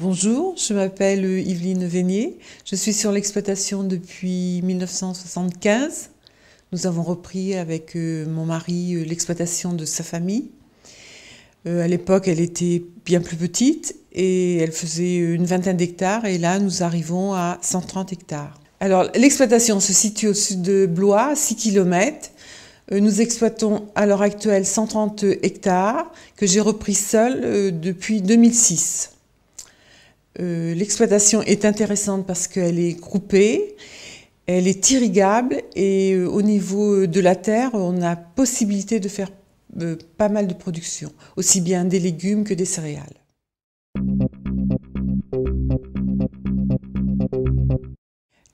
Bonjour, je m'appelle Yveline Vénier. Je suis sur l'exploitation depuis 1975. Nous avons repris avec euh, mon mari euh, l'exploitation de sa famille. Euh, à l'époque, elle était bien plus petite et elle faisait une vingtaine d'hectares et là, nous arrivons à 130 hectares. Alors, l'exploitation se situe au sud de Blois, à 6 km. Nous exploitons à l'heure actuelle 130 hectares que j'ai repris seul depuis 2006. Euh, l'exploitation est intéressante parce qu'elle est groupée, elle est irrigable et euh, au niveau euh, de la terre, on a possibilité de faire pas mal de production, aussi bien des légumes que des céréales.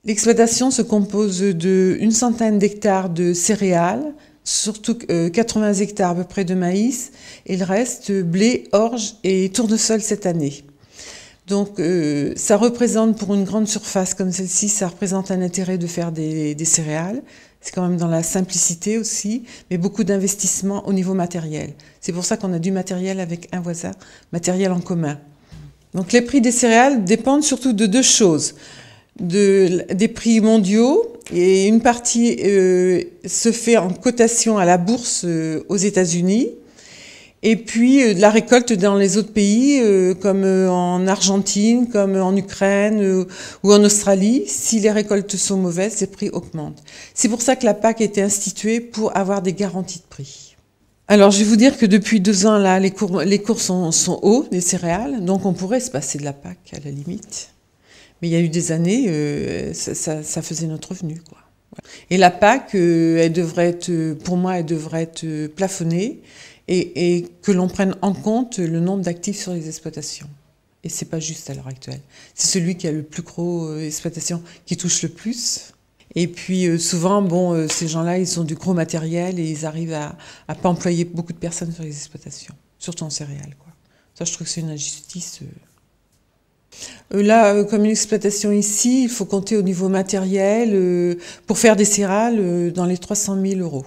L'exploitation se compose de centaine d'hectares de céréales, surtout 80 hectares à peu près de maïs, et le reste blé, orge et tournesol cette année. Donc euh, ça représente pour une grande surface comme celle-ci, ça représente un intérêt de faire des, céréales. C'est quand même dans la simplicité aussi, mais beaucoup d'investissements au niveau matériel. C'est pour ça qu'on a du matériel avec un voisin, matériel en commun. Donc les prix des céréales dépendent surtout de deux choses. des prix mondiaux et une partie euh, se fait en cotation à la bourse euh, aux États-Unis et puis euh, de la récolte dans les autres pays, euh, comme euh, en Argentine, comme en Ukraine ou en Australie. Si les récoltes sont mauvaises, les prix augmentent. C'est pour ça que la PAC a été instituée pour avoir des garanties de prix. Alors, je vais vous dire que depuis deux ans, là, les cours, les cours sont, sont hauts des céréales, donc on pourrait se passer de la PAC à la limite. Mais il y a eu des années, ça, ça, faisait notre revenu. Quoi. Et la PAC, elle devrait être, pour moi, elle devrait être plafonnée et, que l'on prenne en compte le nombre d'actifs sur les exploitations. Et ce n'est pas juste à l'heure actuelle. C'est celui qui a le plus gros euh, exploitation qui touche le plus. Et puis euh, souvent, bon, euh, ces gens-là, ils ont du gros matériel et ils arrivent à, à pas employer beaucoup de personnes sur les exploitations, surtout en céréales. Quoi. Ça, je trouve que c'est une injustice. Là, comme une exploitation ici, il faut compter au niveau matériel, pour faire des céréales, dans les 300 000 euros.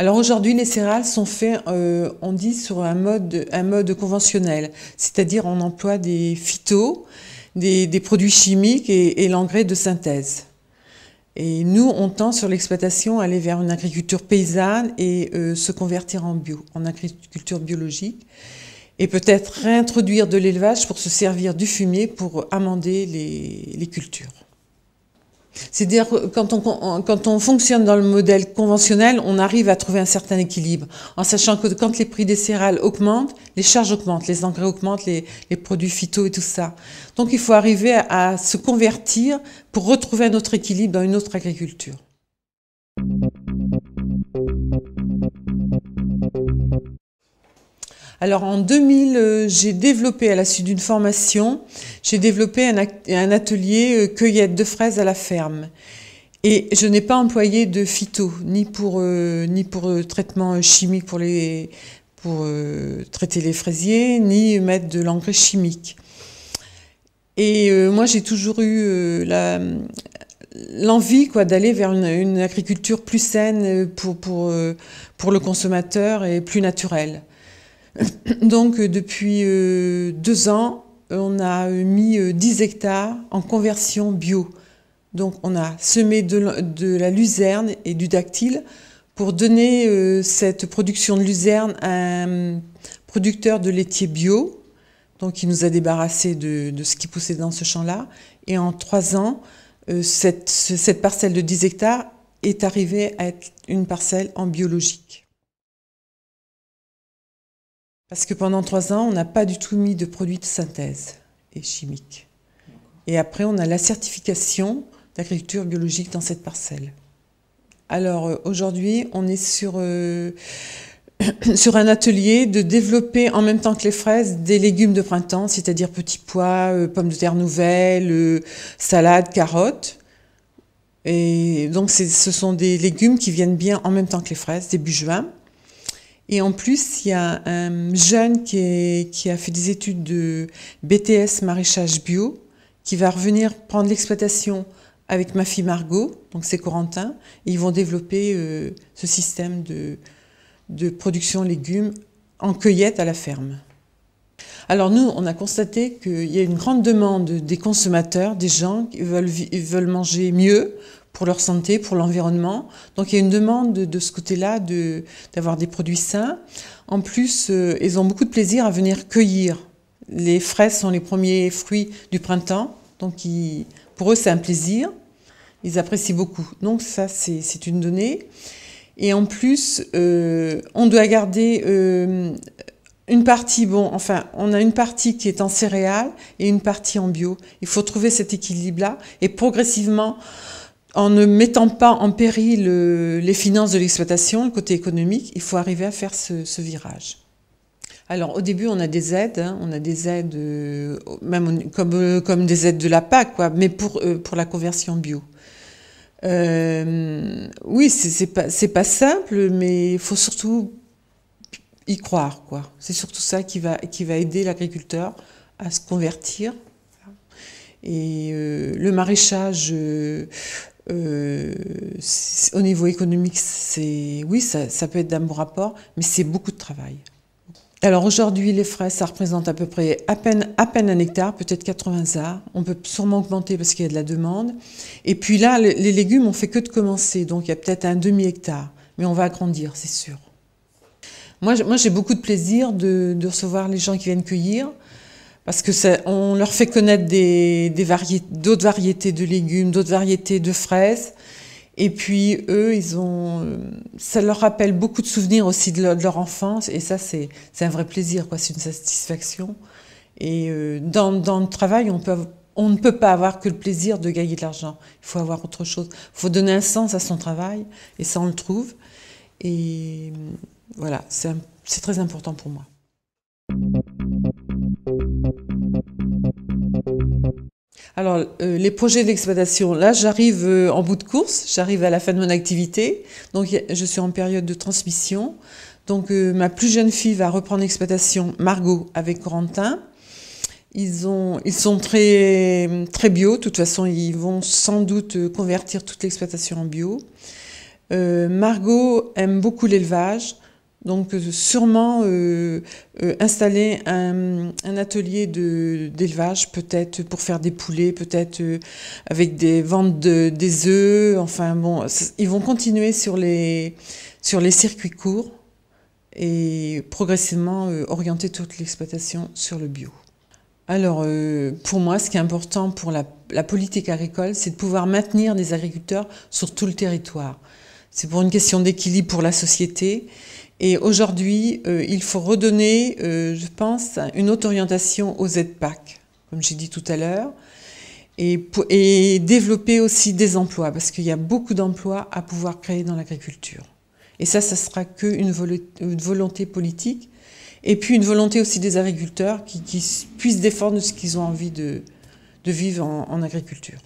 Alors aujourd'hui, les céréales sont faites, euh, on dit, sur un mode, conventionnel, c'est-à-dire on emploie des phytos, des, produits chimiques et, l'engrais de synthèse. Et nous, on tend sur l'exploitation à aller vers une agriculture paysanne et euh, se convertir en bio, en agriculture biologique. Et peut-être réintroduire de l'élevage pour se servir du fumier pour amender les cultures. C'est-à-dire quand on, quand on fonctionne dans le modèle conventionnel, on arrive à trouver un certain équilibre, en sachant que quand les prix des céréales augmentent, les charges augmentent, les engrais augmentent, les, produits phyto et tout ça. Donc il faut arriver à se convertir pour retrouver un autre équilibre dans une autre agriculture. Alors en 2000, euh, j'ai développé à la suite d'une formation, j'ai développé un, atelier euh, cueillette de fraises à la ferme. Et je n'ai pas employé de phyto, ni pour, euh, traitement chimique pour, traiter les fraisiers, ni mettre de l'engrais chimique. Et moi, j'ai toujours eu l'envie quoi d'aller vers une, agriculture plus saine pour, pour le consommateur et plus naturelle. Donc euh, depuis euh, deux ans, euh, on a mis 10 hectares en conversion bio. Donc on a semé de, la luzerne et du dactyle pour donner cette production de luzerne à un producteur de laitier bio. Donc il nous a débarrassé de, ce qui poussait dans ce champ-là. Et en trois ans, cette, cette parcelle de 10 hectares est arrivée à être une parcelle en biologique. Parce que pendant trois ans, on n'a pas du tout mis de produits de synthèse et chimiques. Et après, on a la certification d'agriculture biologique dans cette parcelle. Alors euh, aujourd'hui, on est sur, euh, sur un atelier de développer en même temps que les fraises des légumes de printemps, c'est-à-dire petits pois, euh, pommes de terre nouvelles, euh, salades, carottes. Et donc ce sont des légumes qui viennent bien en même temps que les fraises, début juin. Et en plus, il y a un jeune qui, a fait des études de BTS maraîchage bio, qui va revenir prendre l'exploitation avec ma fille Margot, donc c'est Corentin, et ils vont développer euh, ce système de, production légumes en cueillette à la ferme. Alors nous, on a constaté qu'il y a une grande demande des consommateurs, des gens qui veulent manger mieux, pour leur santé, pour l'environnement. Donc il y a une demande de, ce côté-là d'avoir des produits sains. En plus, euh, ils ont beaucoup de plaisir à venir cueillir. Les fraises sont les premiers fruits du printemps, donc pour eux c'est un plaisir. Ils apprécient beaucoup. Donc ça, c'est une donnée. Et en plus, euh, on doit garder euh, une partie, bon, enfin, on a une partie qui est en céréales et une partie en bio. Il faut trouver cet équilibre-là et progressivement en ne mettant pas en péril euh, les finances de l'exploitation, le côté économique, il faut arriver à faire ce, virage. Alors au début, on a des aides, hein. on a des aides euh, même comme, euh, comme, des aides de la PAC, quoi, mais pour, pour la conversion bio. oui, c'est pas, pas simple, mais il faut surtout y croire. quoi. C'est surtout ça qui va, qui va aider l'agriculteur à se convertir. Et le maraîchage euh, au niveau économique, c'est oui, ça, peut être d'un bon rapport, mais c'est beaucoup de travail. Alors aujourd'hui, les fraises, ça représente à peu près à peine, à peine un hectare, peut-être 80 ha. On peut sûrement augmenter parce qu'il y a de la demande. Et puis là, les légumes, on fait que de commencer, donc il y a peut-être un demi-hectare, mais on va agrandir, c'est sûr. Moi, j'ai beaucoup de plaisir de, recevoir les gens qui viennent cueillir parce que ça, on leur fait connaître des, des d'autres variétés de légumes, d'autres variétés de fraises. Et puis eux, ils ont, euh, ça leur rappelle beaucoup de souvenirs aussi de leur, enfance. Et ça, c'est, c'est un vrai plaisir, quoi. C'est une satisfaction. Et euh, dans, dans, le travail, on, peut, on ne peut pas avoir que le plaisir de gagner de l'argent. Il faut avoir autre chose. Il faut donner un sens à son travail. Et ça, on le trouve. Et voilà, c'est, c'est très important pour moi. Alors, euh, les projets d'exploitation, là, j'arrive euh, en bout de course, j'arrive à la fin de mon activité, donc je suis en période de transmission. Donc, euh, ma plus jeune fille va reprendre l'exploitation, Margot, avec Corentin. Ils, ont, ils sont très, très bio, de toute façon, ils vont sans doute convertir toute l'exploitation en bio. Margot aime beaucoup l'élevage, donc euh, sûrement euh, euh, installer un, atelier d'élevage peut-être pour faire des poulets, peut-être avec des ventes de, des œufs. Enfin bon, ils vont continuer sur les, sur les circuits courts et progressivement orienter toute l'exploitation sur le bio. Alors pour moi, ce qui est important pour la, la politique agricole, c'est de pouvoir maintenir des agriculteurs sur tout le territoire. C'est pour une question d'équilibre pour la société. Et aujourd'hui, euh, il faut redonner, euh, je pense, une autre orientation aux aides PAC, comme j'ai dit tout à l'heure, et, développer aussi des emplois, parce qu'il y a beaucoup d'emplois à pouvoir créer dans l'agriculture. Et ça, ça sera qu'une une volonté politique, et puis une volonté aussi des agriculteurs qui, puissent défendre ce qu'ils ont envie de, vivre en agriculture.